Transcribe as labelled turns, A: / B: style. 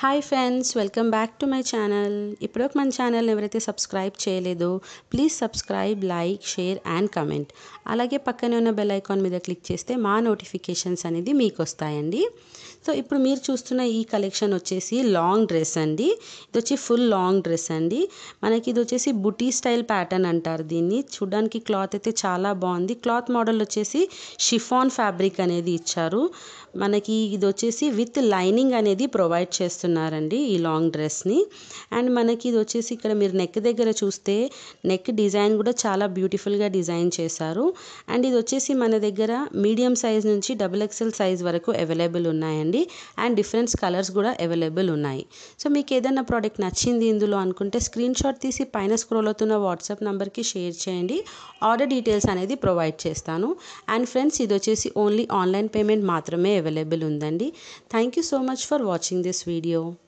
A: Hi friends welcome back to my channel ఇప్పుడొక మన ఛానల్ని ఎవరైతే సబ్స్క్రైబ్ చేయలేదో please subscribe like share and comment అలాగే పక్కనే ఉన్న బెల్ ఐకాన్ మీద క్లిక్ చేస్తే మా నోటిఫికేషన్స్ అనేది మీకు వస్తాయండి సో ఇప్పుడు మీరు చూస్తున్న ఈ కలెక్షన్ వచ్చేసి లాంగ్ డ్రెస్ అండి ఇది వచ్చి ఫుల్ లాంగ్ డ్రెస్ అండి మనకి ఇది వచ్చేసి బుటీ స్టైల్ ప్యాటర్న్ అంటారు దీన్ని చూడడానికి క్లాత్ అయితే చాలా బాగుంది క్లాత్ మోడల్ వచ్చేసి షిఫాన్ ఫ్యాబ్రిక్ అనేది ఇచ్చారు మనకి ఇది వచ్చేసి విత్ లైనింగ్ అనేది ప్రొవైడ్ చేస్తుంది ఇస్తున్నారండి ఈ లాంగ్ డ్రెస్ని అండ్ మనకి ఇది వచ్చేసి ఇక్కడ మీరు నెక్ దగ్గర చూస్తే నెక్ డిజైన్ కూడా చాలా బ్యూటిఫుల్గా డిజైన్ చేశారు అండ్ ఇది వచ్చేసి మన దగ్గర మీడియం సైజ్ నుంచి డబుల్ ఎక్స్ఎల్ సైజ్ వరకు అవైలబుల్ ఉన్నాయండి అండ్ డిఫరెంట్స్ కలర్స్ కూడా అవైలబుల్ ఉన్నాయి సో మీకు ఏదైనా ప్రోడక్ట్ నచ్చింది ఇందులో అనుకుంటే స్క్రీన్ షాట్ తీసి పైన స్క్రోల్ అవుతున్న వాట్సాప్ నెంబర్కి షేర్ చేయండి ఆర్డర్ డీటెయిల్స్ అనేది ప్రొవైడ్ చేస్తాను అండ్ ఫ్రెండ్స్ ఇది వచ్చేసి ఓన్లీ ఆన్లైన్ పేమెంట్ మాత్రమే అవైలబుల్ ఉందండి thank you so much for watching this video you.